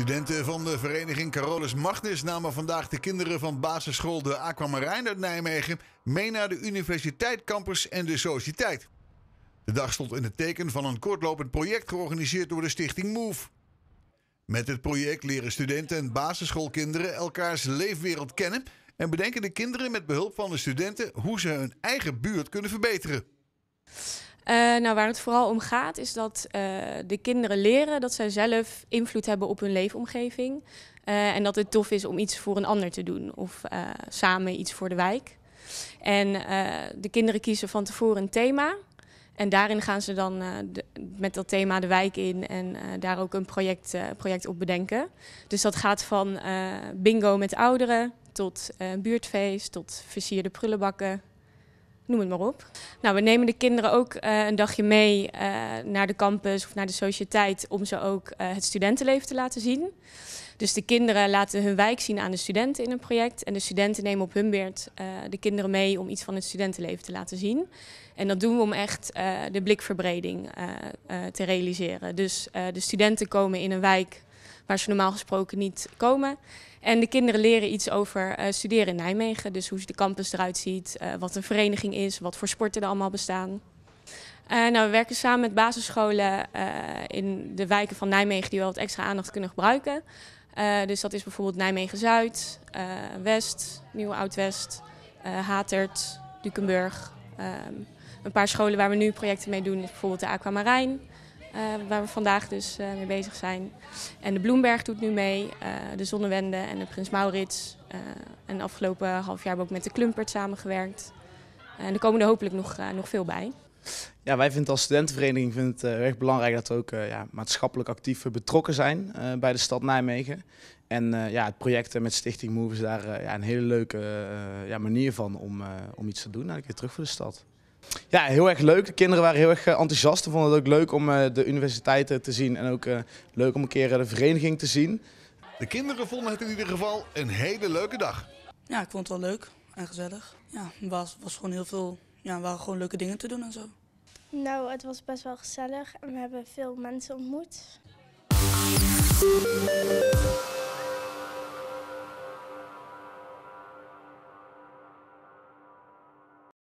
Studenten van de vereniging Carolus Magnus namen vandaag de kinderen van basisschool De Aquamarijn uit Nijmegen mee naar de Universiteit Campus en de Sociëteit. De dag stond in het teken van een kortlopend project georganiseerd door de stichting MOVE. Met het project leren studenten en basisschoolkinderen elkaars leefwereld kennen en bedenken de kinderen met behulp van de studenten hoe ze hun eigen buurt kunnen verbeteren. Eh, nou, waar het vooral om gaat, is dat eh, de kinderen leren dat zij zelf invloed hebben op hun leefomgeving. Eh, en dat het tof is om iets voor een ander te doen of samen iets voor de wijk. En de kinderen kiezen van tevoren een thema. En daarin gaan ze dan met dat thema de wijk in en daar ook een project, project op bedenken. Dus dat gaat van bingo met ouderen tot buurtfeest, tot versierde prullenbakken, noem het maar op. Nou, we nemen de kinderen ook eh, een dagje mee eh, naar de campus of naar de sociëteit om ze ook eh, het studentenleven te laten zien. Dus de kinderen laten hun wijk zien aan de studenten in een project. En de studenten nemen op hun beurt de kinderen mee om iets van het studentenleven te laten zien. En dat doen we om echt de blikverbreding te realiseren. Dus de studenten komen in een wijk waar ze normaal gesproken niet komen. En de kinderen leren iets over eh, studeren in Nijmegen. Dus hoe de campus eruit ziet, eh, wat een vereniging is, wat voor sporten er allemaal bestaan. Eh, nou, we werken samen met basisscholen in de wijken van Nijmegen die wel wat extra aandacht kunnen gebruiken. dus dat is bijvoorbeeld Nijmegen Zuid, West, Nieuw Oud-West, Hatert, Dukenburg. Ehm, een paar scholen waar we nu projecten mee doen is bijvoorbeeld de Aquamarijn. Eh, waar we vandaag dus eh, mee bezig zijn. En de Bloemberg doet nu mee, eh, de Zonnewende en de Prins Maurits. en de afgelopen half jaar hebben we ook met de Klumpert samengewerkt. en er komen er hopelijk nog, nog veel bij. Ja, wij vinden als studentenvereniging vinden het, erg belangrijk dat we ook ja, maatschappelijk actief betrokken zijn bij de stad Nijmegen. En ja, het project met Stichting is daar ja, een hele leuke ja, manier van om, om iets te doen, een keer terug voor de stad. Ja, heel erg leuk. De kinderen waren heel erg eh, enthousiast. Ze vonden het ook leuk om eh, de universiteiten te zien en ook eh, leuk om een keer de vereniging te zien. De kinderen vonden het in ieder geval een hele leuke dag. Ja, ik vond het wel leuk en gezellig. Ja, er was, was gewoon heel veel, ja, waren gewoon leuke dingen te doen en zo. Nou, het was best wel gezellig en we hebben veel mensen ontmoet.